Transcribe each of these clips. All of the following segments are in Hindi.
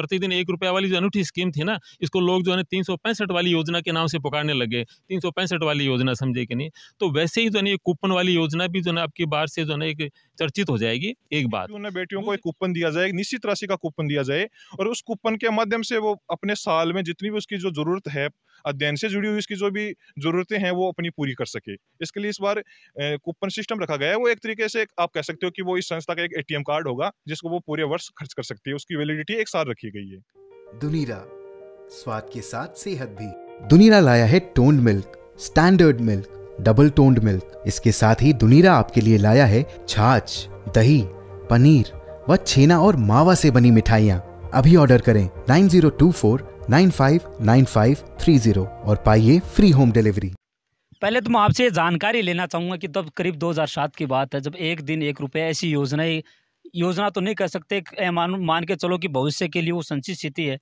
प्रतिदिन एक रुपया वाली जो अनूठी स्कीम थी ना इसको लोग जो है तीन सौ पैंसठ वाली योजना के नाम से पुकारने लगे तीन सौ पैंसठ वाली योजना समझे कि नहीं तो वैसे ही जो है कूपन वाली योजना भी जो है आपकी बार से जो है एक चर्चित हो जाएगी एक बात बेटियों को एक कूपन दिया जाए निश्चित राशि का कूपन दिया जाए और उस कूपन के माध्यम से वो अपने साल में जितनी भी उसकी जो जरूरत है अध्ययन से जुड़ी हुई उसकी जो भी ज़रूरतें हैं वो अपनी पूरी कर सके इसके लिए इस बार कूपन सिस्टम रखा गया है वो एक तरीके से आप कह सकते हो कि वो इस संस्था का एक एटीएम कार्ड होगा जिसको वो पूरे वर्ष खर्च कर सकती है उसकी वैलिडिटी एक साल रखी गई है दुनिया स्वाद के साथ सेहत भी दुनिया लाया है toned milk standard milk double toned milk इसके साथ ही दुनिया आपके लिए लाया है छाछ दही पनीर व छेना और मावा से बनी मिठाइयाँ अभी ऑर्डर करें नाइन जीरो टू फोर 9595930 और पाइए फ्री होम डिलीवरी पहले तो मैं आपसे जानकारी लेना चाहूँगा कि तब करीब 2007 की बात है जब एक दिन एक रुपये ऐसी ही योजना तो नहीं कर सकते मान मान के चलो कि भविष्य के लिए वो संचित स्थिति है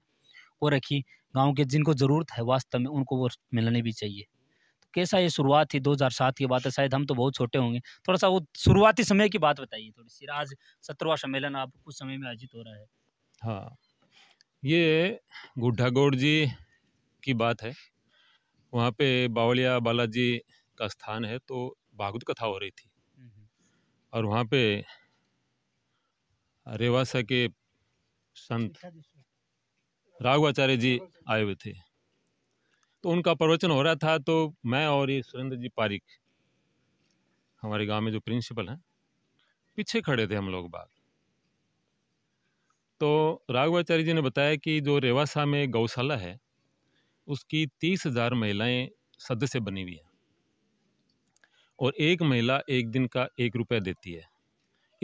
वो रखी गांव के जिनको ज़रूरत है वास्तव में उनको वो मिलनी भी चाहिए तो कैसा ये शुरुआत थी 2007 की बात है शायद हम तो बहुत छोटे होंगे थोड़ा सा वो शुरुआती समय की बात बताइए थोड़ी सी आज सत्रवा सम्मेलन आप कुछ समय में आयोजित हो रहा है हाँ ये गुड्ढा गौड़ जी की बात है वहाँ पे बावलिया बालाजी का स्थान है तो भागवत कथा हो रही थी हम्म। और वहाँ पे रेवासा के संत राघवाचार्य जी आए हुए थे तो उनका प्रवचन हो रहा था तो मैं और ये सुरेंद्र जी पारिक हमारे गांव में जो प्रिंसिपल हैं पीछे खड़े थे हम लोग बाग तो राघवाचार्य जी ने बताया कि जो रेवासा में गौशाला है उसकी तीस हजार महिलाएँ सदस्य बनी हुई हैं और एक महिला एक दिन का एक रुपया देती है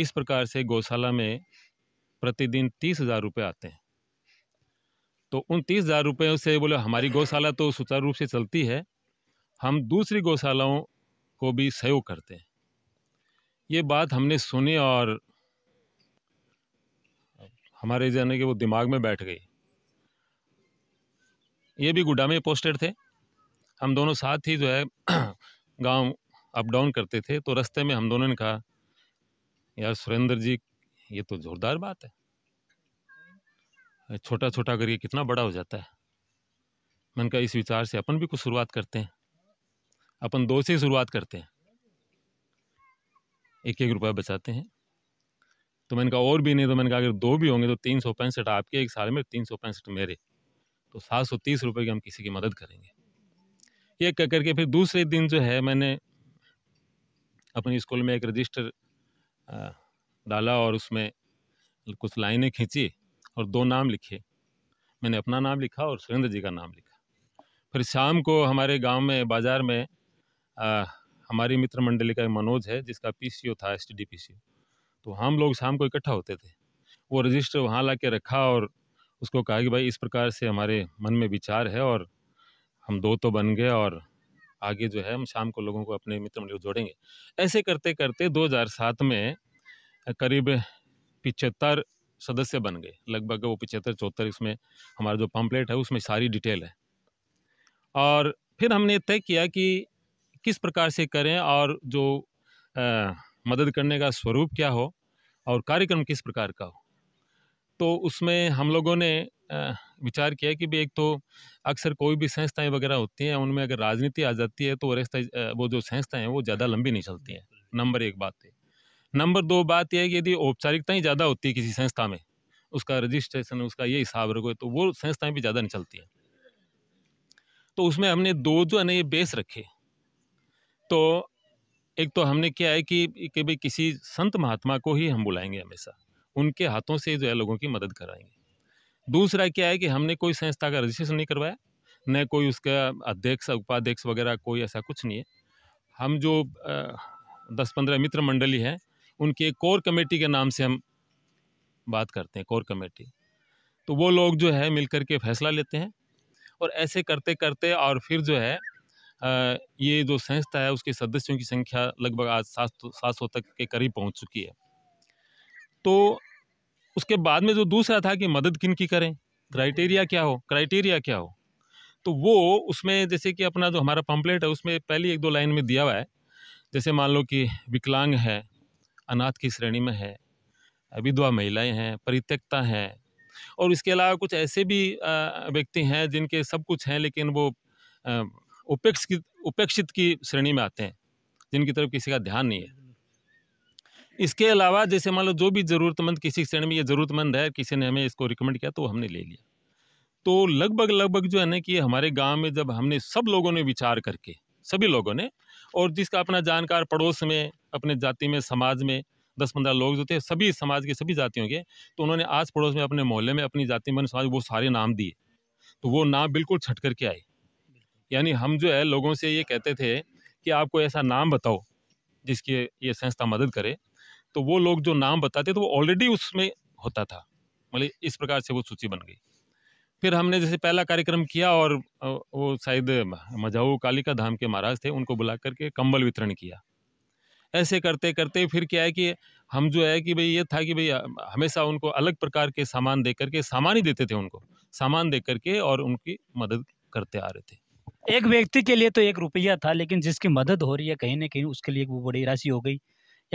इस प्रकार से गौशाला में प्रतिदिन तीस हज़ार रुपये आते हैं तो उन तीस हज़ार रुपयों से बोले हमारी गौशाला तो सुचारू रूप से चलती है हम दूसरी गौशालाओं को भी सहयोग करते हैं ये बात हमने सुनी और हमारे यानी कि वो दिमाग में बैठ गई ये भी गुडा में पोस्टेड थे हम दोनों साथ ही जो है गांव अप डाउन करते थे तो रास्ते में हम दोनों ने कहा यार सुरेंद्र जी ये तो ज़ोरदार बात है छोटा छोटा करके कितना बड़ा हो जाता है मैंने कहा इस विचार से अपन भी कुछ शुरुआत करते हैं अपन दो से शुरुआत करते हैं एक एक रुपया बचाते हैं तो मैंने कहा और भी नहीं तो मैंने कहा अगर दो भी होंगे तो तीन सौ पैंसठ आपके एक साल में तीन सौ पैंसठ मेरे तो सात सौ तीस रुपये की हम किसी की मदद करेंगे ये कह करके फिर दूसरे दिन जो है मैंने अपने स्कूल में एक रजिस्टर डाला और उसमें कुछ लाइनें खींची और दो नाम लिखे मैंने अपना नाम लिखा और सुरेंद्र जी का नाम लिखा फिर शाम को हमारे गाँव में बाज़ार में आ, हमारी मित्र मंडली का मनोज है जिसका पी था एसटीडीपीसीओ तो हम लोग शाम को इकट्ठा होते थे वो रजिस्टर वहाँ ला के रखा और उसको कहा कि भाई इस प्रकार से हमारे मन में विचार है और हम दो तो बन गए और आगे जो है हम शाम को लोगों को अपने मित्र मंडल जोड़ेंगे ऐसे करते करते 2007 में करीब पिचहत्तर सदस्य बन गए लगभग वो पिचहत्तर चौहत्तर इसमें हमारा जो पम्पलेट है उसमें सारी डिटेल है और फिर हमने तय किया कि किस प्रकार से करें और जो आ, मदद करने का स्वरूप क्या हो और कार्यक्रम किस प्रकार का हो तो उसमें हम लोगों ने विचार किया कि भाई एक तो अक्सर कोई भी संस्थाएं वगैरह होती हैं उनमें अगर राजनीति आ जाती है तो वो वो जो संस्थाएं हैं वो ज़्यादा लंबी नहीं चलती हैं नंबर एक बात है नंबर दो बात यह है कि यदि औपचारिकता ही ज़्यादा होती है किसी संस्था में उसका रजिस्ट्रेशन उसका ये हिसाब रखो तो वो संस्थाएँ भी ज़्यादा नहीं चलती हैं तो उसमें हमने दो जो है ना ये बेस रखे तो एक तो हमने किया है कि कि भाई किसी संत महात्मा को ही हम बुलाएंगे हमेशा उनके हाथों से जो है लोगों की मदद कराएंगे दूसरा क्या है कि हमने कोई संस्था का रजिस्ट्रेशन नहीं करवाया न कोई उसका अध्यक्ष उपाध्यक्ष वगैरह कोई ऐसा कुछ नहीं है हम जो दस पंद्रह मित्र मंडली हैं उनकी एक कोर कमेटी के नाम से हम बात करते हैं कोर कमेटी तो वो लोग जो है मिल के फैसला लेते हैं और ऐसे करते करते और फिर जो है ये जो संस्था है उसके सदस्यों की संख्या लगभग आज सात सात सौ तक के करीब पहुंच चुकी है तो उसके बाद में जो दूसरा था कि मदद किन की करें क्राइटेरिया क्या हो क्राइटेरिया क्या हो तो वो उसमें जैसे कि अपना जो हमारा पंपलेट है उसमें पहली एक दो लाइन में दिया हुआ है जैसे मान लो कि विकलांग है अनाथ की श्रेणी में है विधवा महिलाएं हैं परित्यक्ता हैं और इसके अलावा कुछ ऐसे भी व्यक्ति हैं जिनके सब कुछ हैं लेकिन वो उपेक्षित उपेक्षित की श्रेणी में आते हैं जिनकी तरफ किसी का ध्यान नहीं है इसके अलावा जैसे मान लो जो भी ज़रूरतमंद किसी श्रेणी में ये ज़रूरतमंद है किसी ने हमें इसको रिकमेंड किया तो हमने ले लिया तो लगभग लगभग जो है ना कि हमारे गांव में जब हमने सब लोगों ने विचार करके सभी लोगों ने और जिसका अपना जानकार पड़ोस में अपने जाति में समाज में दस पंद्रह लोग जो थे सभी समाज के सभी जातियों के तो उन्होंने आस पड़ोस में अपने मोहल्ले में अपनी जाति में समाज वो सारे नाम दिए तो वो नाम बिल्कुल छट करके आए यानी हम जो है लोगों से ये कहते थे कि आपको ऐसा नाम बताओ जिसकी ये संस्था मदद करे तो वो लोग जो नाम बताते तो वो ऑलरेडी उसमें होता था मतलब इस प्रकार से वो सूची बन गई फिर हमने जैसे पहला कार्यक्रम किया और वो शायद मझाऊ कालिका धाम के महाराज थे उनको बुला करके कंबल वितरण किया ऐसे करते करते फिर क्या है कि हम जो है कि भाई ये था कि भाई हमेशा उनको अलग प्रकार के सामान दे करके सामान ही देते थे उनको सामान दे करके और उनकी मदद करते आ रहे थे एक व्यक्ति के लिए तो एक रुपया था लेकिन जिसकी मदद हो रही है कहीं ना कहीं उसके लिए वो बड़ी राशि हो गई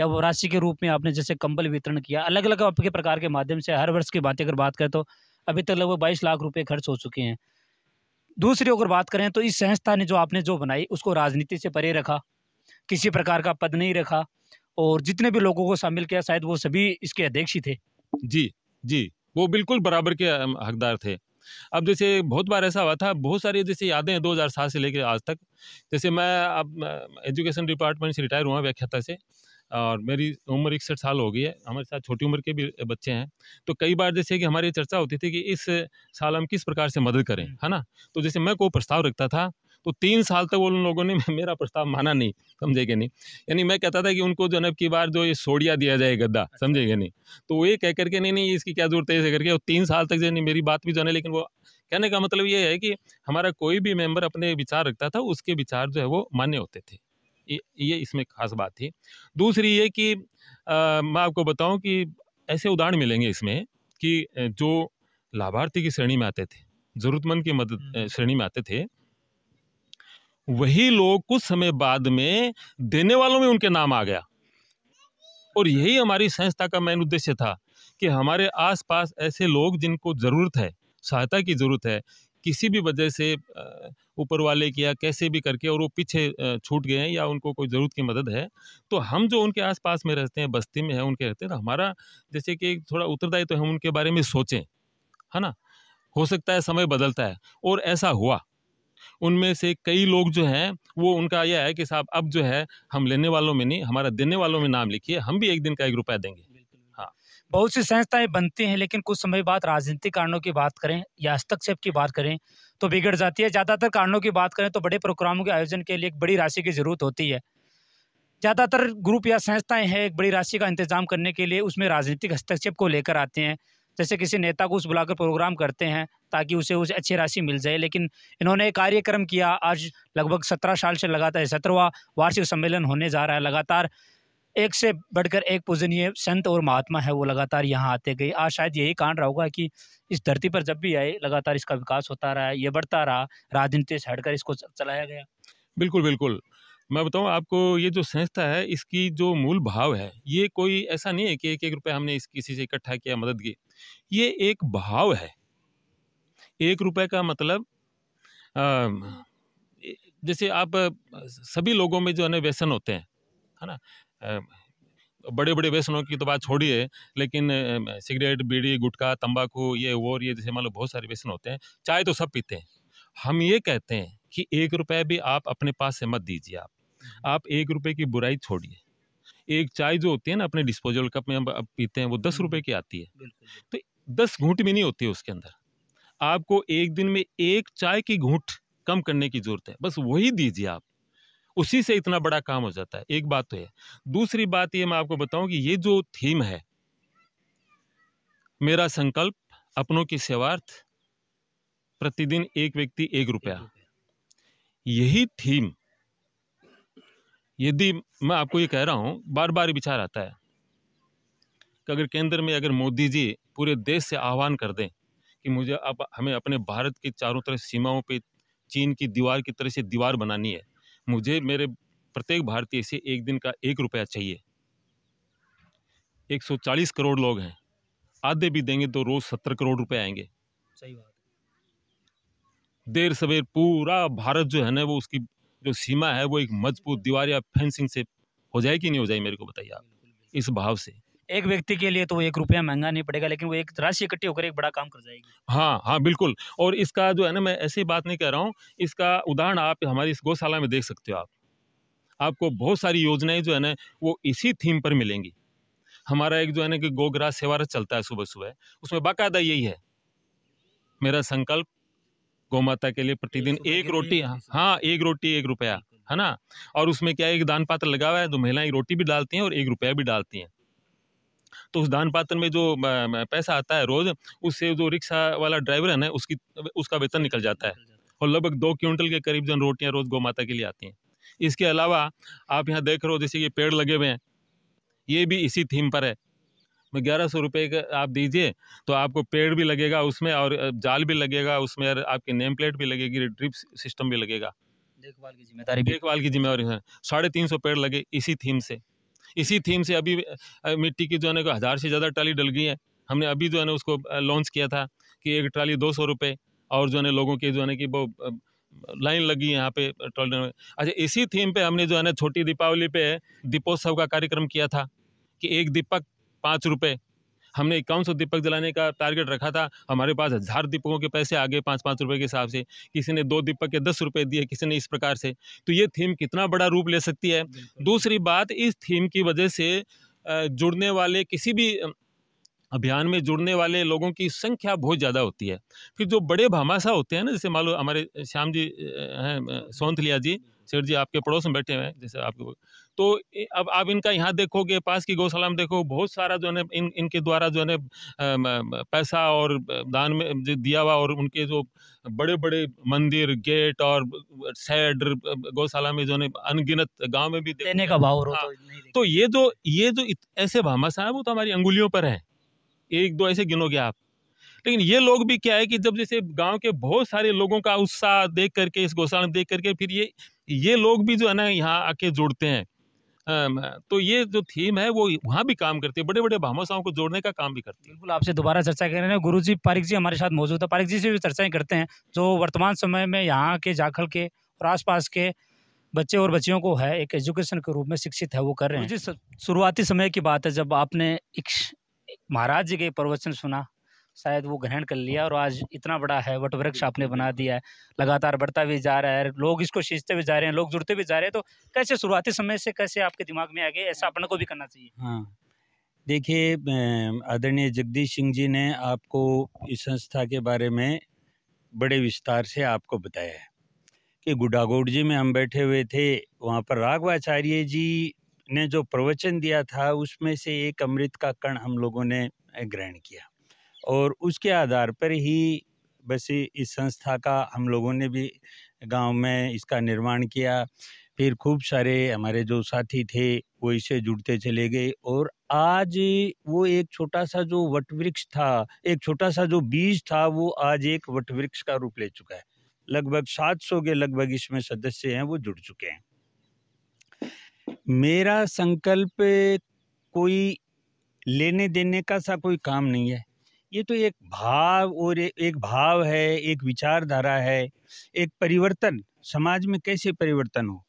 या वो राशि के रूप में आपने जैसे कंबल वितरण किया अलग अलग आपके प्रकार के माध्यम से हर वर्ष की बातें अगर बात करें तो अभी तक लगभग बाईस लाख रुपये खर्च हो चुके हैं दूसरी अगर बात करें तो इस संस्था ने जो आपने जो बनाई उसको राजनीति से परे रखा किसी प्रकार का पद नहीं रखा और जितने भी लोगों को शामिल किया शायद वो सभी इसके अध्यक्ष ही थे जी जी वो बिल्कुल बराबर के हकदार थे अब जैसे बहुत बार ऐसा हुआ था बहुत सारी जैसे यादें हैं दो से लेकर आज तक जैसे मैं अब एजुकेशन डिपार्टमेंट से रिटायर हुआ व्याख्याता से और मेरी उम्र इकसठ साल हो गई है हमारे साथ छोटी उम्र के भी बच्चे हैं तो कई बार जैसे कि हमारी चर्चा होती थी कि इस साल हम किस प्रकार से मदद करें हम्म। है ना तो जैसे मैं कोई प्रस्ताव रखता था तो तीन साल तक उन लोगों ने मेरा प्रस्ताव माना नहीं समझे कि नहीं यानी मैं कहता था कि उनको जो है की बार जो ये सोडिया दिया जाए गद्दा अच्छा। समझे कि नहीं तो वो ये कह करके नहीं नहीं इसकी क्या जरूरत है ऐसे करके और तीन साल तक जो नहीं मेरी बात भी जो लेकिन वो कहने का मतलब ये है कि हमारा कोई भी मेम्बर अपने विचार रखता था उसके विचार जो है वो मान्य होते थे ये इसमें खास बात थी दूसरी ये कि मैं आपको बताऊँ कि ऐसे उदाहरण मिलेंगे इसमें कि जो लाभार्थी की श्रेणी में आते थे ज़रूरतमंद की मदद हम्म। श्रेणी में आते थे वही लोग कुछ समय बाद में देने वालों में उनके नाम आ गया और यही हमारी संस्था का मेन उद्देश्य था कि हमारे आसपास ऐसे लोग जिनको ज़रूरत है सहायता की ज़रूरत है किसी भी वजह से ऊपर वाले की या कैसे भी करके और वो पीछे छूट गए हैं या उनको कोई ज़रूरत की मदद है तो हम जो उनके आसपास में रहते हैं बस्ती में है उनके रहते हैं तो हमारा जैसे कि थोड़ा उत्तरदायित्व तो हम उनके बारे में सोचें है ना हो सकता है समय बदलता है और ऐसा हुआ उनमें से कई लोग जो हैं वो उनका यह है कि साहब अब जो है हम लेने वालों में नहीं हमारा देने वालों में नाम लिखिए हम भी एक दिन का एक रुपया देंगे हाँ। बहुत सी संस्थाएं बनती हैं लेकिन कुछ समय बाद राजनीतिक कारणों की बात करें या हस्तक्षेप की बात करें तो बिगड़ जाती है ज़्यादातर कारणों की बात करें तो बड़े प्रोग्रामों के आयोजन के लिए एक बड़ी राशि की ज़रूरत होती है ज़्यादातर ग्रुप या संस्थाएं हैं एक बड़ी राशि का इंतजाम करने के लिए उसमें राजनीतिक हस्तक्षेप को लेकर आते हैं जैसे किसी नेता को उस बुलाकर प्रोग्राम करते हैं ताकि उसे उसे अच्छी राशि मिल जाए लेकिन इन्होंने कार्यक्रम किया आज लगभग सत्रह साल से लगातार सत्रहवा वार्षिक सम्मेलन होने जा रहा है लगातार एक से बढ़कर एक पूजनीय संत और महात्मा है वो लगातार यहाँ आते गए आज शायद यही कारण रहा होगा कि इस धरती पर जब भी आए लगातार इसका विकास होता रहा है ये बढ़ता रहा राजनीति से हटकर इसको चलाया गया बिल्कुल बिल्कुल मैं बताऊं आपको ये जो संस्था है इसकी जो मूल भाव है ये कोई ऐसा नहीं है कि एक एक रुपया हमने इस किसी से इकट्ठा किया मदद की ये एक भाव है एक रुपए का मतलब आ, जैसे आप सभी लोगों में जो है ना व्यसन होते हैं है ना बड़े बड़े व्यसनों की तो बात छोड़िए लेकिन सिगरेट बीड़ी गुटखा तंबाकू ये वो ये जैसे मान लो बहुत सारे व्यसन होते हैं चाय तो सब पीते हैं हम ये कहते हैं कि एक रुपये भी आप अपने पास से मत दीजिए आप आप एक रुपये की बुराई छोड़िए एक चाय जो होती है ना अपने डिस्पोजल कप में हम पीते हैं वो दस हम्म। रुपए की आती है तो दस घूट भी नहीं होती है उसके अंदर आपको एक दिन में एक चाय की घूट कम करने की ज़रूरत है बस वही दीजिए आप उसी से इतना बड़ा काम हो जाता है एक बात तो है दूसरी बात ये मैं आपको बताऊं कि ये जो थीम है मेरा संकल्प अपनों की सेवार्थ प्रतिदिन एक व्यक्ति एक रुपया यही थीम यदि मैं आपको ये कह रहा हूँ बार बार विचार आता है कि अगर केंद्र में अगर मोदी जी पूरे देश से आह्वान कर दें कि मुझे अब हमें अपने भारत की चारों तरफ सीमाओं पे चीन की दीवार की तरह से दीवार बनानी है मुझे मेरे प्रत्येक भारतीय से एक दिन का एक रुपया चाहिए 140 करोड़ लोग हैं आधे भी देंगे तो रोज़ सत्तर करोड़ रुपए आएंगे सही बात देर सवेर पूरा भारत जो है ना वो उसकी जो सीमा है वो एक मजबूत दीवार या फेंसिंग से हो जाए कि नहीं हो जाए मेरे को बताइए आप इस भाव से एक व्यक्ति के लिए तो वो एक रुपया महंगा नहीं पड़ेगा लेकिन वो एक राशि इकट्ठी होकर एक बड़ा काम कर जाएगी हाँ हाँ बिल्कुल और इसका जो है ना मैं ऐसी बात नहीं कह रहा हूँ इसका उदाहरण आप हमारी इस गौशाला में देख सकते हो आप आपको बहुत सारी योजनाएं जो है ना वो इसी थीम पर मिलेंगी हमारा एक जो है ना कि गोग्रास सेवार चलता है सुबह सुबह उसमें बाकायदा यही है मेरा संकल्प गौ माता के लिए प्रतिदिन एक रोटी हाँ, हाँ एक रोटी एक रुपया है ना और उसमें क्या है एक दान पात्र लगा हुआ है तो महिलाएं एक रोटी भी डालती हैं और एक रुपया भी डालती हैं तो उस दान पात्र में जो पैसा आता है रोज उससे जो रिक्शा वाला ड्राइवर है ना उसकी उसका वेतन निकल जाता है और लगभग दो क्विंटल के करीब जन रोटियाँ रोज गौ माता के लिए आती हैं इसके अलावा आप यहाँ देख रहे हो जैसे ये पेड़ लगे हुए हैं ये भी इसी थीम पर है ग्यारह सौ रुपये का आप दीजिए तो आपको पेड़ भी लगेगा उसमें और जाल भी लगेगा उसमें और आपकी नेम प्लेट भी लगेगी ड्रिप सिस्टम भी लगेगा देखभाल की जिम्मेदारी देखभाल की जिम्मेदारी है साढ़े तीन सौ पेड़ लगे इसी थीम से इसी थीम से अभी मिट्टी की जो है ना हज़ार से ज़्यादा ट्राली डल गई है हमने अभी जो है ना उसको लॉन्च किया था कि एक ट्राली दो सौ रुपये और जो है ना लोगों के जो है ना कि वो लाइन लगी यहाँ पे ट्राली में अच्छा इसी थीम पे हमने जो है ना छोटी दीपावली पे दीपोत्सव का कार्यक्रम किया था कि एक दीपक पाँच रुपये हमने इक्यावन सौ दीपक जलाने का टारगेट रखा था हमारे पास हज़ार दीपकों के पैसे आ गए पाँच पाँच रुपये के हिसाब से किसी ने दो दीपक के दस रुपये दिए किसी ने इस प्रकार से तो ये थीम कितना बड़ा रूप ले सकती है दूसरी बात इस थीम की वजह से जुड़ने वाले किसी भी अभियान में जुड़ने वाले लोगों की संख्या बहुत ज़्यादा होती है फिर जो बड़े भामाशाह होते हैं ना जैसे मान लो हमारे श्याम जी हैं सोंथलिया जी सेठ जी आपके पड़ोस में बैठे हुए हैं जैसे आपके तो अब आप इनका यहाँ देखोगे पास की गौशाला में देखो बहुत सारा जो है इन इनके द्वारा जो है पैसा और दान में दिया हुआ और उनके जो बड़े बड़े मंदिर गेट और शेड गौशाला में जो है अनगिनत गांव में भी देने का भाव रहा तो, हाँ, तो ये जो ये जो ऐसे भामा साहब वो तो हमारी अंगुलियों पर है एक दो ऐसे गिनोगे आप लेकिन ये लोग भी क्या है कि जब जैसे गांव के बहुत सारे लोगों का उत्साह देख करके इस गौशाला में देख करके फिर ये ये लोग भी जो है ना यहाँ आके जुड़ते हैं तो ये जो थीम है वो वहाँ भी काम करती है बड़े बड़े भामाशाहों को जोड़ने का काम भी करती है बिल्कुल आपसे दोबारा चर्चा कर रहे हैं गुरु जी पारिक जी हमारे साथ मौजूद है पारिक जी से भी चर्चाएं करते हैं जो वर्तमान समय में यहाँ के जाखल के और आस के बच्चे और बच्चियों को है एक एजुकेशन के रूप में शिक्षित है वो कर रहे हैं जी शुरुआती समय की बात है जब आपने महाराज जी के प्रवचन सुना शायद वो ग्रहण कर लिया और आज इतना बड़ा है वट वृक्ष आपने बना दिया है लगातार बढ़ता भी जा रहा है लोग इसको सींचते भी जा रहे हैं लोग जुड़ते भी जा रहे हैं तो कैसे शुरुआती समय से कैसे आपके दिमाग में आ गए ऐसा अपने को भी करना चाहिए हाँ देखिए आदरणीय जगदीश सिंह जी ने आपको इस संस्था के बारे में बड़े विस्तार से आपको बताया है कि गुडागोड जी में हम बैठे हुए थे वहाँ पर राघवाचार्य जी ने जो प्रवचन दिया था उसमें से एक अमृत का कण हम लोगों ने ग्रहण किया और उसके आधार पर ही बस इस संस्था का हम लोगों ने भी गांव में इसका निर्माण किया फिर खूब सारे हमारे जो साथी थे वो इसे जुड़ते चले गए और आज वो एक छोटा सा जो वटवृक्ष था एक छोटा सा जो बीज था वो आज एक वटवृक्ष का रूप ले चुका है लगभग 700 के लगभग इसमें सदस्य हैं वो जुड़ चुके हैं मेरा संकल्प कोई लेने देने का सा कोई काम नहीं है ये तो एक भाव और एक भाव है एक विचारधारा है एक परिवर्तन समाज में कैसे परिवर्तन हो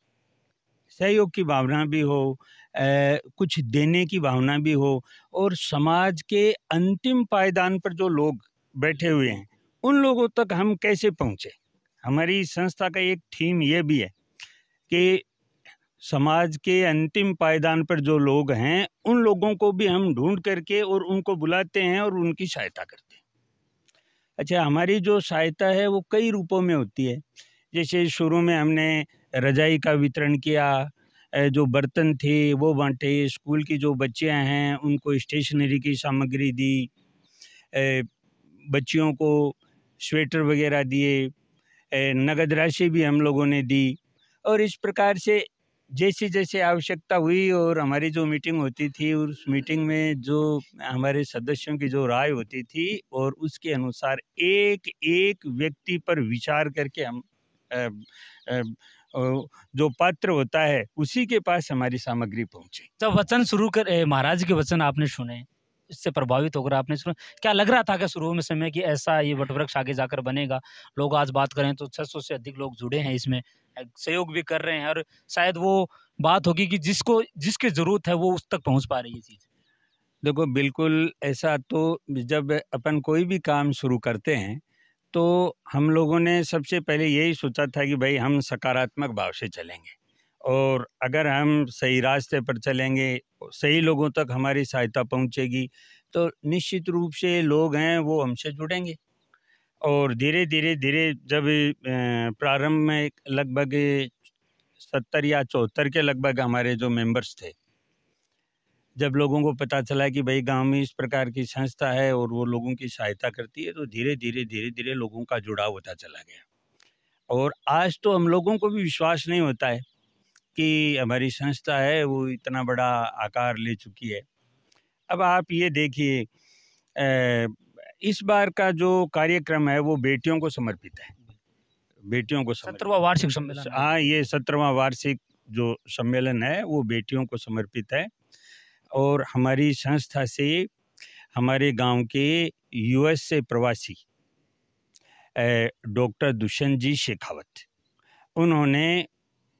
सहयोग की भावना भी हो ए, कुछ देने की भावना भी हो और समाज के अंतिम पायदान पर जो लोग बैठे हुए हैं उन लोगों तक हम कैसे पहुँचें हमारी संस्था का एक थीम यह भी है कि समाज के अंतिम पायदान पर जो लोग हैं उन लोगों को भी हम ढूंढ करके और उनको बुलाते हैं और उनकी सहायता करते हैं अच्छा हमारी जो सहायता है वो कई रूपों में होती है जैसे शुरू में हमने रजाई का वितरण किया जो बर्तन थे वो बांटे स्कूल की जो बच्चियां हैं उनको स्टेशनरी की सामग्री दी बच्चियों को स्वेटर वगैरह दिए नगद राशि भी हम लोगों ने दी और इस प्रकार से जैसी जैसे आवश्यकता हुई और हमारी जो मीटिंग होती थी उस मीटिंग में जो हमारे सदस्यों की जो राय होती थी और उसके अनुसार एक एक व्यक्ति पर विचार करके हम आ, आ, जो पात्र होता है उसी के पास हमारी सामग्री पहुंचे तो अच्छा, वचन शुरू कर महाराज के वचन आपने सुने इससे प्रभावित होकर आपने शुरू क्या लग रहा था कि शुरू में समय कि ऐसा ये वटवृक्ष आगे जाकर बनेगा लोग आज बात करें तो छः से अधिक लोग जुड़े हैं इसमें सहयोग भी कर रहे हैं और शायद वो बात होगी कि जिसको जिसकी ज़रूरत है वो उस तक पहुँच पा रही है चीज़ देखो बिल्कुल ऐसा तो जब अपन कोई भी काम शुरू करते हैं तो हम लोगों ने सबसे पहले यही सोचा था कि भाई हम सकारात्मक भाव से चलेंगे और अगर हम सही रास्ते पर चलेंगे सही लोगों तक हमारी सहायता पहुंचेगी तो निश्चित रूप से लोग हैं वो हमसे जुड़ेंगे और धीरे धीरे धीरे जब प्रारंभ में लगभग सत्तर या चौहत्तर के लगभग हमारे जो मेंबर्स थे जब लोगों को पता चला कि भाई गांव में इस प्रकार की संस्था है और वो लोगों की सहायता करती है तो धीरे धीरे धीरे धीरे लोगों का जुड़ाव होता चला गया और आज तो हम लोगों को भी विश्वास नहीं होता है कि हमारी संस्था है वो इतना बड़ा आकार ले चुकी है अब आप ये देखिए इस बार का जो कार्यक्रम है वो बेटियों को समर्पित है बेटियों को सत्रवा वार्षिक सम्मेलन हाँ ये सत्रवा वार्षिक जो सम्मेलन है वो बेटियों को समर्पित है और हमारी संस्था से हमारे गांव के यूएस से प्रवासी डॉक्टर दुष्यंत जी शेखावत उन्होंने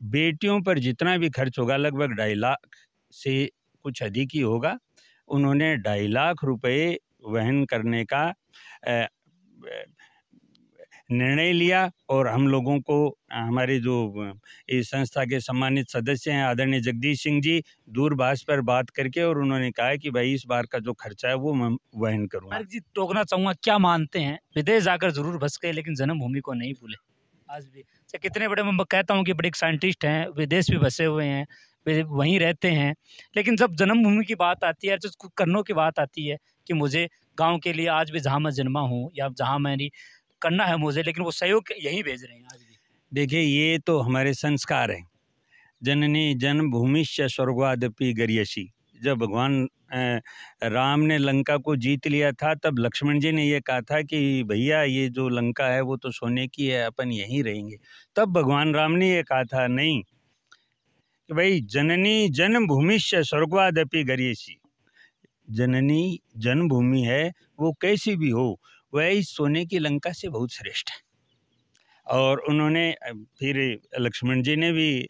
बेटियों पर जितना भी खर्च होगा लगभग ढाई लाख से कुछ अधिक ही होगा उन्होंने ढाई लाख रुपये वहन करने का निर्णय लिया और हम लोगों को हमारे जो इस संस्था के सम्मानित सदस्य हैं आदरणीय जगदीश सिंह जी दूरभाष पर बात करके और उन्होंने कहा कि भाई इस बार का जो खर्चा है वो मैं वहन करूँगा जी टोकना चाहूँगा क्या मानते हैं विदेश जाकर जरूर बस गए लेकिन जन्मभूमि को नहीं भूले आज भी अच्छा कितने बड़े मैं कहता हूँ कि बड़े साइंटिस्ट हैं विदेश भी बसे हुए हैं वहीं रहते हैं लेकिन जब जन्मभूमि की बात आती है जब करनों की बात आती है कि मुझे गांव के लिए आज भी जहाँ मैं जन्मा हूँ या जहाँ मेरी करना है मुझे लेकिन वो सहयोग यहीं भेज रहे हैं आज भी देखिए ये तो हमारे संस्कार हैं जननी जन्मभूमिश्च स्वर्गादपि गरियसी जब भगवान राम ने लंका को जीत लिया था तब लक्ष्मण जी ने यह कहा था कि भैया ये जो लंका है वो तो सोने की है अपन यहीं रहेंगे तब भगवान राम ने यह कहा था नहीं कि भाई जननी जन्मभूमि से स्वर्गवादपि गरीसी जननी जन्मभूमि है वो कैसी भी हो वह इस सोने की लंका से बहुत श्रेष्ठ है और उन्होंने फिर लक्ष्मण जी ने भी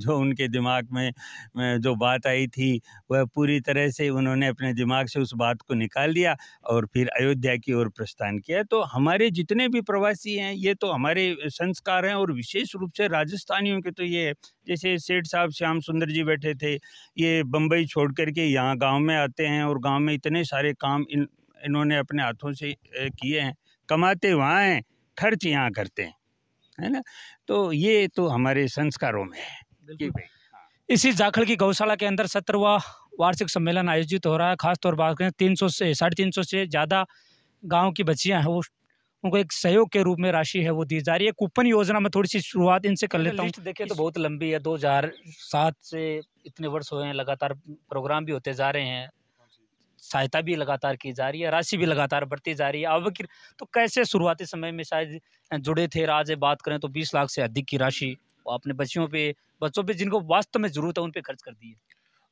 जो उनके दिमाग में जो बात आई थी वह पूरी तरह से उन्होंने अपने दिमाग से उस बात को निकाल दिया और फिर अयोध्या की ओर प्रस्थान किया तो हमारे जितने भी प्रवासी हैं ये तो हमारे संस्कार हैं और विशेष रूप से राजस्थानियों के तो ये है जैसे सेठ साहब श्याम सुंदर जी बैठे थे ये बम्बई छोड़ करके यहाँ गाँव में आते हैं और गाँव में इतने सारे काम इन इन्होंने अपने हाथों से किए हैं कमाते वहाँ हैं खर्च यहाँ करते हैं है ना तो ये तो हमारे संस्कारों में है हाँ। इसी जाखड़ की गौशाला के अंदर सत्रहवा वार्षिक सम्मेलन आयोजित हो रहा है खासतौर बात करें तीन सौ से साढ़े तीन सौ से ज़्यादा गाँव की बच्चियां हैं वो उनको एक सहयोग के रूप में राशि है वो दी जा रही है कूपन योजना में थोड़ी सी शुरुआत इनसे कर लेता हूँ देखिए तो बहुत लंबी है दो हजार सात से इतने वर्ष हुए हैं लगातार प्रोग्राम भी होते जा रहे हैं सहायता भी लगातार की जा रही है राशि भी लगातार बढ़ती जा रही है अब की तो कैसे शुरुआती समय में शायद जुड़े थे राज बात करें तो बीस लाख से अधिक की राशि अपने बच्चियों पे बच्चों पे जिनको वास्तव में जरूरत है उन पे खर्च कर दी है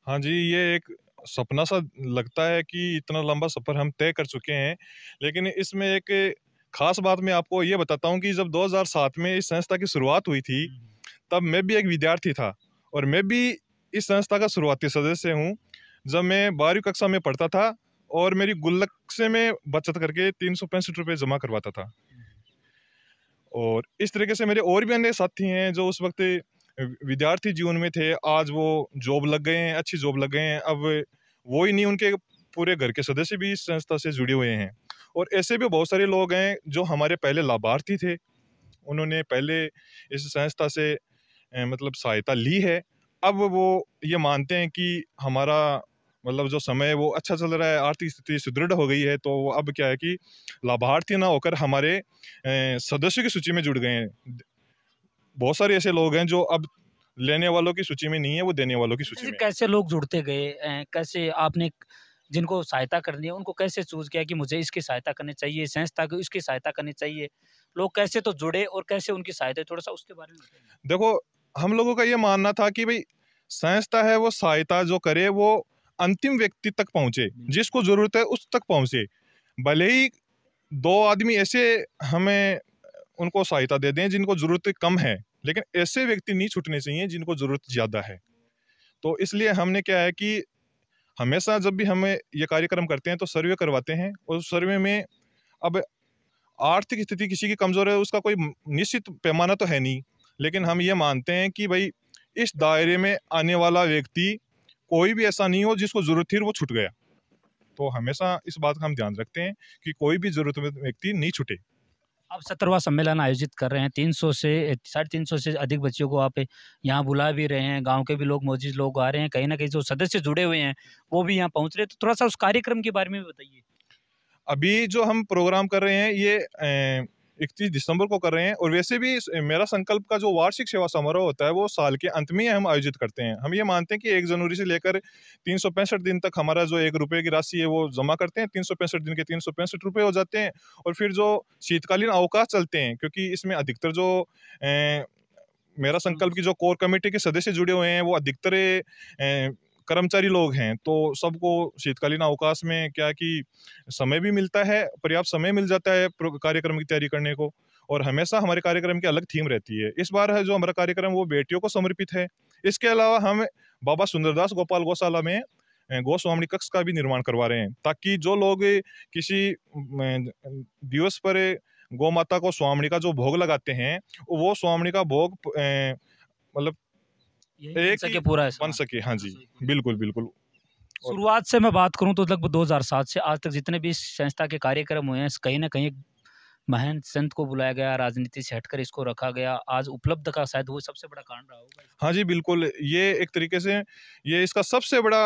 हाँ जी ये एक सपना सा लगता है कि इतना लंबा सफ़र हम तय कर चुके हैं लेकिन इसमें एक खास बात मैं आपको ये बताता हूँ कि जब 2007 में इस संस्था की शुरुआत हुई थी हम्म। तब मैं भी एक विद्यार्थी था और मैं भी इस संस्था का शुरुआती सदस्य हूँ जब मैं बारहवीं कक्षा में पढ़ता था और मेरी गुल्लक से मैं बचत करके तीन सौ पैंसठ रुपये जमा करवाता था और इस तरीके से मेरे और भी अन्य साथी हैं जो उस वक्त विद्यार्थी जीवन में थे आज वो जॉब लग गए हैं अच्छी जॉब लग गए हैं अब वो ही नहीं उनके पूरे घर के सदस्य भी इस संस्था से जुड़े हुए हैं और ऐसे भी बहुत सारे लोग हैं जो हमारे पहले लाभार्थी थे उन्होंने पहले इस संस्था से मतलब सहायता ली है अब वो ये मानते हैं कि हमारा मतलब जो समय वो अच्छा चल रहा है आर्थिक स्थिति सुदृढ़ हो गई है तो अब क्या है कि लाभार्थी ना होकर हमारे सदस्यों की सूची में जुड़ गए हैं बहुत सारे ऐसे लोग हैं जो अब लेने वालों की सूची में नहीं है वो देने वालों की सूची में कैसे लोग जुड़ते गए कैसे आपने जिनको सहायता करनी है उनको कैसे चूज किया कि मुझे इसकी सहायता करनी चाहिए संस्था को इसकी सहायता करनी चाहिए लोग कैसे तो जुड़े और कैसे उनकी सहायता थोड़ा सा उसके बारे में देखो हम लोगों का ये मानना था कि भाई संस्था है वो सहायता जो करे वो अंतिम व्यक्ति तक पहुंचे हम्म। जिसको ज़रूरत है उस तक पहुंचे भले ही दो आदमी ऐसे हमें उनको सहायता दे दें जिनको ज़रूरत कम है लेकिन ऐसे व्यक्ति नहीं छूटने चाहिए जिनको ज़रूरत ज़्यादा है तो इसलिए हमने क्या है कि हमेशा जब भी हमें ये कार्यक्रम करते हैं तो सर्वे करवाते हैं और सर्वे में अब आर्थिक स्थिति किसी की कमज़ोर है उसका कोई निश्चित पैमाना तो है नहीं लेकिन हम ये मानते हैं कि भाई इस दायरे में आने वाला व्यक्ति कोई भी ऐसा नहीं हो जिसको ज़रूरत थी वो छूट गया तो हमेशा इस बात का हम ध्यान रखते हैं कि कोई भी ज़रूरतमंद व्यक्ति नहीं छूटे आप सत्रवा सम्मेलन आयोजित कर रहे हैं तीन सौ से साढ़े तीन सौ से अधिक बच्चों को आप यहाँ बुला भी रहे हैं गांव के भी लोग मौजूद लोग आ रहे हैं कहीं ना कहीं जो सदस्य जुड़े हुए हैं वो भी यहाँ पहुँच रहे हैं तो थोड़ा सा उस कार्यक्रम के बारे में बताइए अभी जो हम प्रोग्राम कर रहे हैं ये इकतीस दिसंबर को कर रहे हैं और वैसे भी मेरा संकल्प का जो वार्षिक सेवा समारोह होता है वो साल के अंत में हम आयोजित करते हैं हम ये मानते हैं कि एक जनवरी से लेकर तीन सौ पैंसठ दिन तक हमारा जो एक रुपये की राशि है वो जमा करते हैं तीन सौ पैंसठ दिन के तीन सौ पैंसठ रुपये हो जाते हैं और फिर जो शीतकालीन अवकाश चलते हैं क्योंकि इसमें अधिकतर जो मेरा संकल्प की जो कोर कमेटी के सदस्य जुड़े हुए हैं वो अधिकतर कर्मचारी लोग हैं तो सबको शीतकालीन अवकाश में क्या कि समय भी मिलता है पर्याप्त समय मिल जाता है कार्यक्रम की तैयारी करने को और हमेशा हमारे कार्यक्रम की अलग थीम रहती है इस बार है जो हमारा कार्यक्रम वो बेटियों को समर्पित है इसके अलावा हम बाबा सुंदरदास गोपाल गौशाला में गोस्वामी कक्ष का भी निर्माण करवा रहे हैं ताकि जो लोग किसी दिवस पर गौ माता को स्वामणी का जो भोग लगाते हैं वो स्वामणी का भोग मतलब एक सके पूरा है बन सके हाँ जी बिल्कुल बिल्कुल शुरुआत से मैं बात करूं तो लगभग 2007 से आज तक जितने भी संस्था के कार्यक्रम हुए हैं कहीं ना कहीं महान संत को बुलाया गया राजनीति से हटकर इसको रखा गया आज उपलब्ध का शायद वो सबसे बड़ा कारण रहा होगा हाँ जी बिल्कुल ये एक तरीके से ये इसका सबसे बड़ा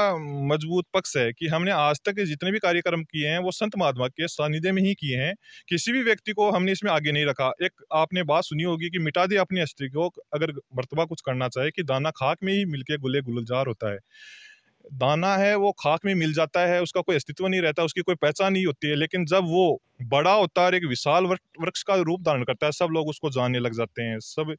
मजबूत पक्ष है कि हमने आज तक जितने भी कार्यक्रम किए हैं वो संत महात्मा के सानिध्य में ही किए हैं किसी भी व्यक्ति को हमने इसमें आगे नहीं रखा एक आपने बात सुनी होगी कि मिटा दे अपनी अस्थि को अगर मरतबा कुछ करना चाहे कि दाना खाक में ही मिलके गुले गुलजार होता है दाना है वो खाक में मिल जाता है उसका कोई अस्तित्व नहीं रहता उसकी कोई पहचान नहीं होती है लेकिन जब वो बड़ा होता है एक विशाल वृक्ष का रूप धारण करता है सब लोग उसको जानने लग जाते हैं सब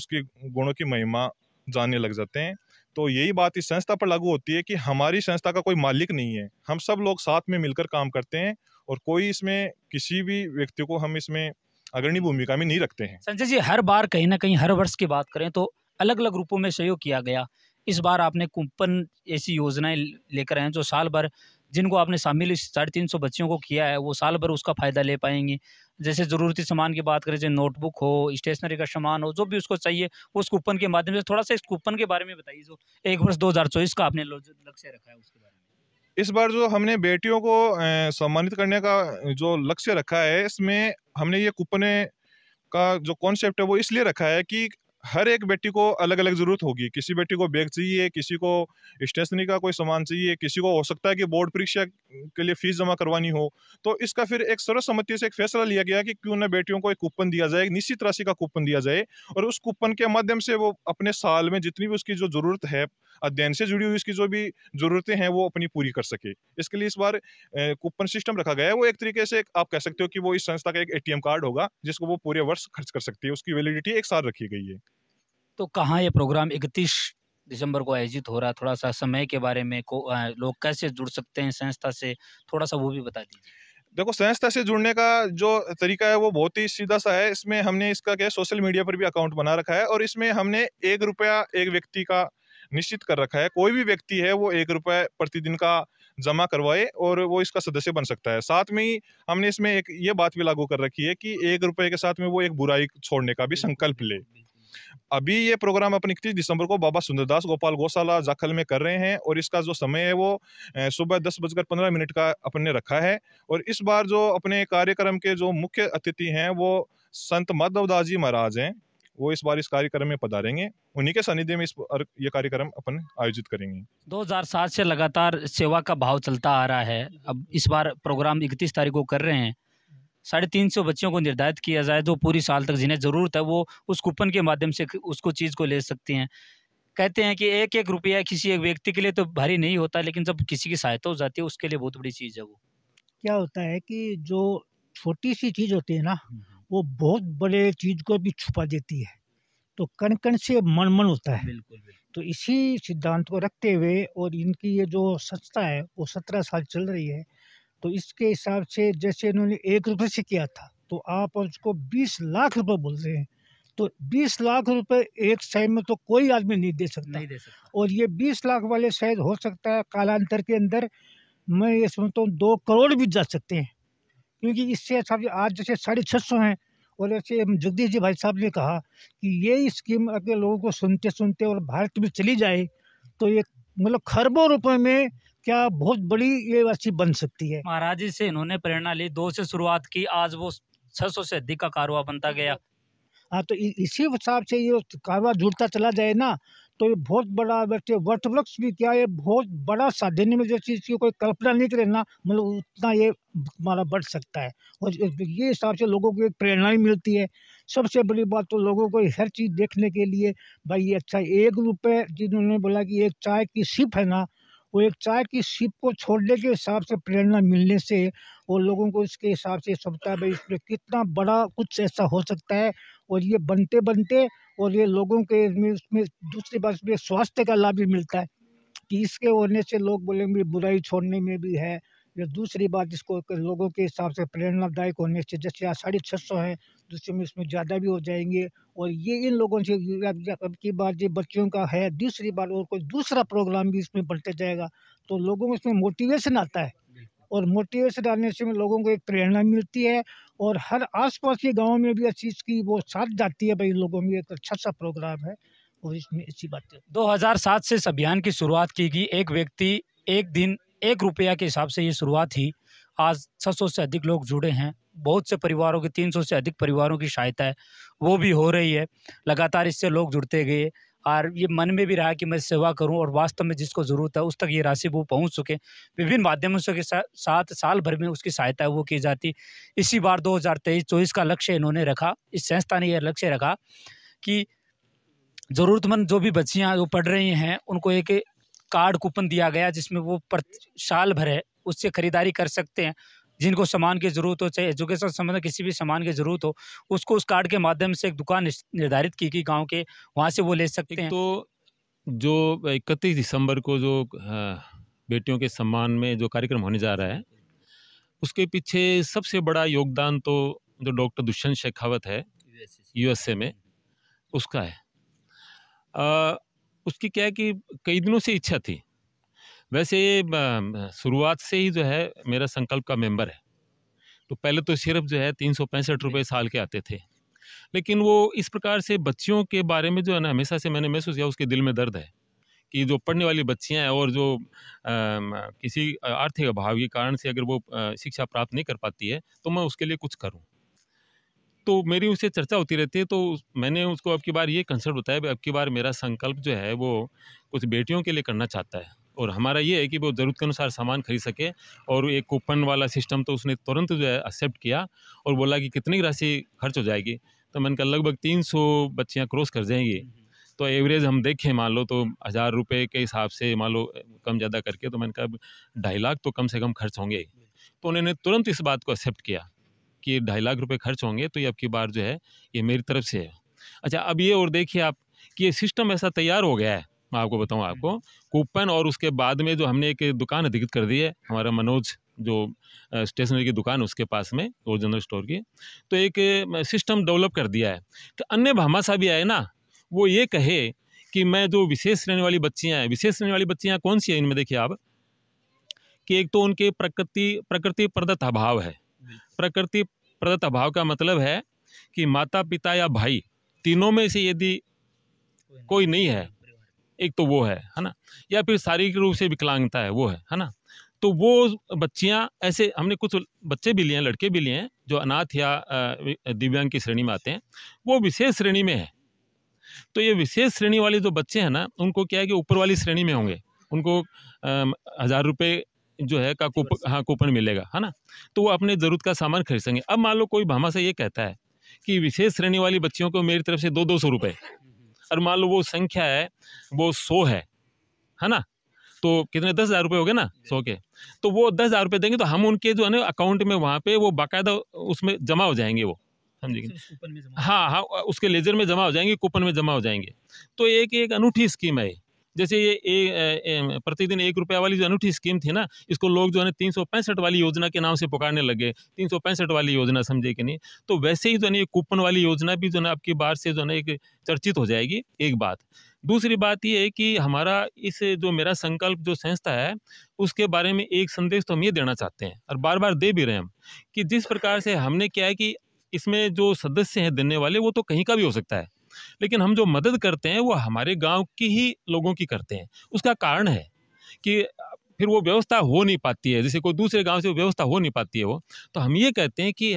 उसके गुणों की महिमा जानने लग जाते हैं तो यही बात इस संस्था पर लागू होती है कि हमारी संस्था का कोई मालिक नहीं है हम सब लोग साथ में मिलकर काम करते हैं और कोई इसमें किसी भी व्यक्ति को हम इसमें अग्रणी भूमिका में नहीं रखते हैं संजय जी हर बार कहीं ना कहीं हर वर्ष की बात करें तो अलग अलग रूपों में सहयोग किया गया इस बार आपने कूपन ऐसी योजनाएं लेकर आए हैं जो साल भर जिनको आपने शामिल साढ़े तीन सौ बच्चियों को किया है वो साल भर उसका फ़ायदा ले पाएंगे जैसे ज़रूरती सामान की बात करें जैसे नोटबुक हो स्टेशनरी का सामान हो जो भी उसको चाहिए उस कूपन के माध्यम से थोड़ा सा इस कूपन के बारे में बताइए जो एक वर्ष दो का आपने लक्ष्य रखा है उसके बारे में इस बार जो हमने बेटियों को सम्मानित करने का जो लक्ष्य रखा है इसमें हमने ये कूपने का जो कॉन्सेप्ट है वो इसलिए रखा है कि हर एक बेटी को अलग अलग ज़रूरत होगी किसी बेटी को बैग चाहिए किसी को स्टेशनरी का कोई सामान चाहिए किसी को हो सकता है कि बोर्ड परीक्षा के लिए फीस जमा करवानी हो तो इसका फिर एक सर्वसम्मति से एक फैसला लिया गया कि क्यों ना बेटियों को एक कूपन दिया जाए निश्चित राशि का कूपन दिया जाए और उस कूपन के माध्यम से वो अपने साल में जितनी भी उसकी जो ज़रूरत है अध्ययन से जुड़ी हुई इसकी जो भी ज़रूरतें हैं वो अपनी पूरी कर सके इसके लिए इस बार कूपन सिस्टम रखा गया है वो एक तरीके से आप कह सकते हो कि वो इस संस्था का एक एटीएम कार्ड होगा जिसको वो पूरे वर्ष खर्च कर सकती है उसकी वैलिडिटी एक साल रखी गई है तो कहाँ ये प्रोग्राम इकतीस दिसंबर को आयोजित हो रहा थोड़ा सा समय के बारे में को आ, लोग कैसे जुड़ सकते हैं संस्था से थोड़ा सा वो भी बता दीजिए देखो संस्था से जुड़ने का जो तरीका है वो बहुत ही सीधा सा है इसमें हमने इसका क्या सोशल मीडिया पर भी अकाउंट बना रखा है और इसमें हमने एक रुपया एक व्यक्ति का निश्चित कर रखा है कोई भी व्यक्ति है वो एक रुपये प्रतिदिन का जमा करवाए और वो इसका सदस्य बन सकता है साथ में ही हमने इसमें एक ये बात भी लागू कर रखी है कि एक रुपये के साथ में वो एक बुराई छोड़ने का भी संकल्प ले अभी ये प्रोग्राम अपन इकतीस दिसंबर को बाबा सुंदरदास गोपाल गौशाला जाखल में कर रहे हैं और इसका जो समय है वो सुबह दस बजकर पंद्रह मिनट का अपन ने रखा है और इस बार जो अपने कार्यक्रम के जो मुख्य अतिथि हैं वो संत माधवदास जी महाराज हैं वो इस बार इस कार्यक्रम में पधारेंगे उन्हीं के सानिध्य में इस ये कार्यक्रम अपन आयोजित करेंगे 2007 से लगातार सेवा का भाव चलता आ रहा है अब इस बार प्रोग्राम इकतीस तारीख को कर रहे हैं साढ़े तीन सौ बच्चों को निर्धारित किया जाए जो तो पूरी साल तक जिन्हें ज़रूरत है वो उस कूपन के माध्यम से उसको चीज़ को ले सकते हैं कहते हैं कि एक एक रुपया किसी एक व्यक्ति के लिए तो भारी नहीं होता लेकिन जब किसी की सहायता हो जाती है उसके लिए बहुत बड़ी चीज़ है वो क्या होता है कि जो छोटी सी चीज़ होती है ना हम्म। वो बहुत बड़े चीज़ को भी छुपा देती है तो कण कण से मन मन होता है बिल्कुल, बिल्कुल तो इसी सिद्धांत को रखते हुए और इनकी ये जो संस्था है वो सत्रह साल चल रही है तो इसके हिसाब से जैसे इन्होंने एक रुपये से किया था तो आप उसको बीस लाख रुपये बोल रहे हैं तो बीस लाख रुपए एक टाइम में तो कोई आदमी नहीं दे सकता नहीं दे सकता और ये बीस लाख वाले शायद हो सकता है कालांतर के अंदर मैं ये समझता हूँ दो करोड़ भी जा सकते हैं क्योंकि इससे अच्छा आज जैसे साढ़े छः सौ हैं और ऐसे जगदीश जी भाई साहब ने कहा कि ये स्कीम अगर लोगों को सुनते सुनते और भारत में चली जाए तो ये मतलब खरबों रुपए में क्या बहुत बड़ी ये राशि बन सकती है महाराज जी से इन्होंने प्रेरणा ली दो से शुरुआत की आज वो छः सौ से अधिक का कारोबार बनता गया हाँ तो इसी हिसाब से ये कारोबार जुड़ता चला जाए ना तो ये बहुत बड़ा वैसे वट वृक्ष भी क्या ये बहुत बड़ा साधन में जो चीज़ की कोई कल्पना नहीं करे ना मतलब उतना ये हमारा बढ़ सकता है और ये हिसाब से लोगों को एक प्रेरणा ही मिलती है सबसे बड़ी बात तो लोगों को हर चीज़ देखने के लिए भाई ये अच्छा एक रुपये जिन्होंने बोला कि एक चाय की सिप है ना वो एक चाय की सिप को छोड़ने के हिसाब से प्रेरणा मिलने से और लोगों को इसके हिसाब से समझता भाई इसमें कितना बड़ा कुछ ऐसा हो सकता है और ये बनते बनते और ये लोगों के इसमें उसमें दूसरी बात इसमें स्वास्थ्य का लाभ भी मिलता है कि इसके होने से लोग बोलेंगे बुराई छोड़ने में भी है या दूसरी बात इसको लोगों के हिसाब से प्रेरणादायक होने से जैसे आज साढ़े छः सौ हैं दूसरे में इसमें ज़्यादा भी हो जाएंगे और ये इन लोगों से अब की बात ये बच्चों का है दूसरी बार और कोई दूसरा प्रोग्राम भी इसमें बढ़ते जाएगा तो लोगों में इसमें मोटिवेशन आता है और मोटिवेशन डालने से लोगों को एक प्रेरणा मिलती है और हर आसपास के गाँव में भी इस चीज़ की वो साथ जाती है भाई लोगों में एक अच्छा सा प्रोग्राम है और इसमें अच्छी बात है सात से इस अभियान की शुरुआत की गई एक व्यक्ति एक दिन एक रुपया के हिसाब से ये शुरुआत ही आज सौ से अधिक लोग जुड़े हैं बहुत से परिवारों के सौ से अधिक परिवारों की सहायता है वो भी हो रही है लगातार इससे लोग जुड़ते गए और ये मन में भी रहा कि मैं सेवा करूं और वास्तव में जिसको ज़रूरत है उस तक ये राशि वो पहुंच सके विभिन्न माध्यमों के साथ साल भर में उसकी सहायता वो की जाती इसी बार 2023 हज़ार का लक्ष्य इन्होंने रखा इस संस्था ने यह लक्ष्य रखा कि ज़रूरतमंद जो भी बच्चियाँ जो पढ़ रही हैं उनको एक कार्ड कूपन दिया गया जिसमें वो साल भर है उससे ख़रीदारी कर सकते हैं जिनको सामान की ज़रूरत हो चाहे एजुकेशन संबंधित किसी भी सामान की ज़रूरत हो उसको उस कार्ड के माध्यम से एक दुकान निर्धारित की गई गाँव के वहाँ से वो ले सकते हैं तो जो इकतीस दिसंबर को जो बेटियों के सम्मान में जो कार्यक्रम होने जा रहा है उसके पीछे सबसे बड़ा योगदान तो जो डॉक्टर दुष्यंत शेखावत है यूएसए में उसका है आ, उसकी क्या है कि कई दिनों से इच्छा थी वैसे शुरुआत से ही जो है मेरा संकल्प का मेंबर है तो पहले तो सिर्फ जो है तीन सौ पैंसठ रुपये साल के आते थे लेकिन वो इस प्रकार से बच्चियों के बारे में जो है ना हमेशा से मैंने महसूस किया उसके दिल में दर्द है कि जो पढ़ने वाली बच्चियां हैं और जो आ, किसी आर्थिक अभाव के कारण से अगर वो शिक्षा प्राप्त नहीं कर पाती है तो मैं उसके लिए कुछ करूं तो मेरी उससे चर्चा होती रहती है तो मैंने उसको अब की बार ये कंसर्ट बताया अब की बार मेरा संकल्प जो है वो कुछ बेटियों के लिए करना चाहता है और हमारा ये है कि वो ज़रूरत के अनुसार सामान खरीद सके और एक कूपन वाला सिस्टम तो उसने तुरंत जो है एक्सेप्ट किया और बोला कि कितनी राशि खर्च हो जाएगी तो मैंने कहा लगभग तीन सौ बच्चियाँ क्रॉस कर जाएंगी तो एवरेज हम देखें मान लो तो हज़ार रुपये के हिसाब से मान लो कम ज़्यादा करके तो मैंने कहा ढाई लाख तो कम से कम खर्च होंगे तो उन्होंने तुरंत इस बात को एक्सेप्ट किया कि ढाई लाख रुपए खर्च होंगे तो ये अब की बार जो है ये मेरी तरफ से है अच्छा अब ये और देखिए आप कि ये सिस्टम ऐसा तैयार हो गया है मैं आपको बताऊँ आपको हम्म। कूपन और उसके बाद में जो हमने एक दुकान अधिकृत कर दी है हमारा मनोज जो स्टेशनरी की दुकान उसके पास में और जनरल स्टोर की तो एक सिस्टम डेवलप कर दिया है तो अन्य भामाशा भी आए ना वो ये कहे कि मैं जो विशेष श्रेणी वाली बच्चियाँ हैं विशेष श्रेणी वाली बच्चियाँ कौन सी हैं इनमें देखिए आप कि एक तो उनके प्रकृति प्रकृति प्रदत्त अभाव है प्रकृति प्रदत्त अभाव का मतलब है कि माता पिता या भाई तीनों में से यदि कोई नहीं है एक तो वो है है ना या फिर शारीरिक रूप से विकलांगता है वो है है ना तो वो बच्चियाँ ऐसे हमने कुछ बच्चे भी लिए हैं लड़के भी लिए हैं जो अनाथ या दिव्यांग की श्रेणी में आते हैं वो विशेष श्रेणी में है तो ये विशेष श्रेणी वाले जो बच्चे हैं ना उनको क्या है कि ऊपर वाली श्रेणी में होंगे उनको हज़ार रुपये जो है का कूप हाँ कूपन मिलेगा है ना तो वो अपने ज़रूरत का सामान खरीद सकेंगे अब मान लो कोई भामा से ये कहता है कि विशेष श्रेणी वाली बच्चियों को मेरी तरफ से दो दो सौ रुपये और मान लो वो संख्या है वो सौ है है ना तो कितने दस हज़ार रुपये हो गए ना सौ के तो वो दस हज़ार रुपये देंगे तो हम उनके जो है ना अकाउंट में वहाँ पे वो बाकायदा उसमें जमा हो जाएंगे वो समझेंगे हाँ हाँ उसके लेजर में जमा हो जाएंगे कूपन में जमा हो जाएंगे तो एक एक अनूठी स्कीम है जैसे ये प्रतिदिन एक रुपया वाली जो अनूठी स्कीम थी ना इसको लोग जो है तीन सौ पैंसठ वाली योजना के नाम से पुकारने लगे तीन सौ पैंसठ वाली योजना समझे कि नहीं तो वैसे ही जो है ये कूपन वाली योजना भी जो है आपकी बार से जो है एक चर्चित हो जाएगी एक बात दूसरी बात ये है कि हमारा इस जो मेरा संकल्प जो संस्था है उसके बारे में एक संदेश तो हम ये देना चाहते हैं और बार बार दे भी रहे हम कि जिस प्रकार से हमने क्या है कि इसमें जो सदस्य हैं देने वाले वो तो कहीं का भी हो सकता है लेकिन हम जो मदद करते हैं वो हमारे गांव की ही लोगों की करते हैं उसका कारण है कि फिर वो व्यवस्था हो नहीं पाती है जैसे कोई दूसरे गांव से वो व्यवस्था हो नहीं पाती है वो तो हम ये कहते हैं कि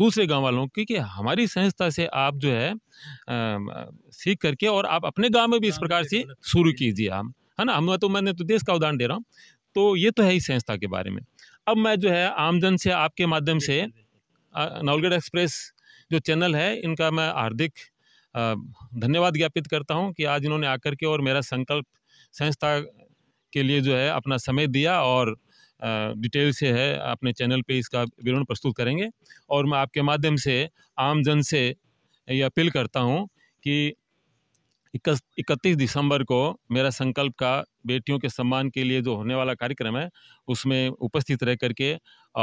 दूसरे गांव वालों की कि हमारी संस्था से आप जो है आ, सीख करके और आप अपने गाँव में भी इस हाँ, प्रकार से शुरू कीजिए हम है ना हम तो मैंने तो देश का उदाहरण दे रहा हूँ तो ये तो है इस संस्था के बारे में अब मैं जो है आमजन से आपके माध्यम से नवलगढ़ एक्सप्रेस जो चैनल है इनका मैं हार्दिक धन्यवाद ज्ञापित करता हूँ कि आज इन्होंने आकर के और मेरा संकल्प संस्था के लिए जो है अपना समय दिया और डिटेल से है अपने चैनल पे इसका विवरण प्रस्तुत करेंगे और मैं आपके माध्यम से आम जन से ये अपील करता हूँ कि इकतीस दिसंबर को मेरा संकल्प का बेटियों के सम्मान के लिए जो होने वाला कार्यक्रम है उसमें उपस्थित रह करके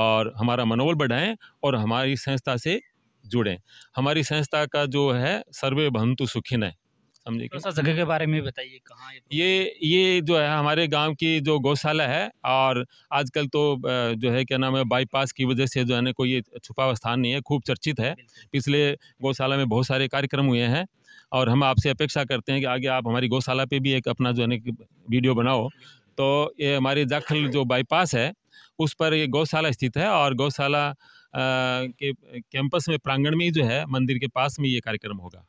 और हमारा मनोबल बढ़ाएं और हमारी संस्था से जुड़ें हमारी संस्था का जो है सर्वे भंतु सुखिन है समझे तो जगह के बारे में बताइए कहाँ ये ये जो है हमारे गांव की जो गौशाला है और आजकल तो जो है क्या नाम है बाईपास की वजह से जो है ना कोई ये छुपा स्थान नहीं है खूब चर्चित है पिछले गौशाला में बहुत सारे कार्यक्रम हुए हैं और हम आपसे अपेक्षा करते हैं कि आगे आप हमारी गौशाला पे भी एक अपना जो है ना वीडियो बनाओ तो ये हमारे जाखल जो बाईपास है उस पर ये गौशाला स्थित है और गौशाला के कैंपस में प्रांगण में ही जो है मंदिर के पास में ये कार्यक्रम होगा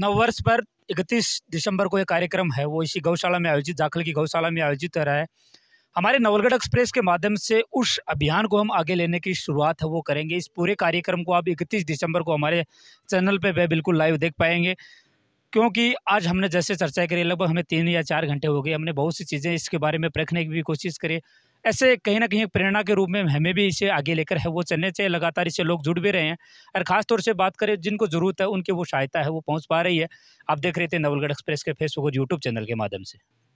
नववर्ष पर इकतीस दिसंबर को ये कार्यक्रम है वो इसी गौशाला में आयोजित जाखल की गौशाला में आयोजित हो रहा है हमारे नवलगढ़ एक्सप्रेस के माध्यम से उस अभियान को हम आगे लेने की शुरुआत है वो करेंगे इस पूरे कार्यक्रम को आप इकतीस दिसंबर को हमारे चैनल पे बिल्कुल लाइव देख पाएंगे क्योंकि आज हमने जैसे चर्चा करी लगभग हमें तीन या चार घंटे हो गए हमने बहुत सी चीज़ें इसके बारे में परखने की भी कोशिश करी ऐसे कहीं ना कहीं प्रेरणा के रूप में हमें भी इसे आगे लेकर है वो चलने से लगातार इसे लोग जुड़ भी रहे हैं और ख़ासतौर से बात करें जिनको ज़रूरत है उनकी वो सहायता है वो पहुँच पा रही है आप देख रहे थे नवलगढ़ एक्सप्रेस के फेसबुक और यूट्यूब चैनल के माध्यम से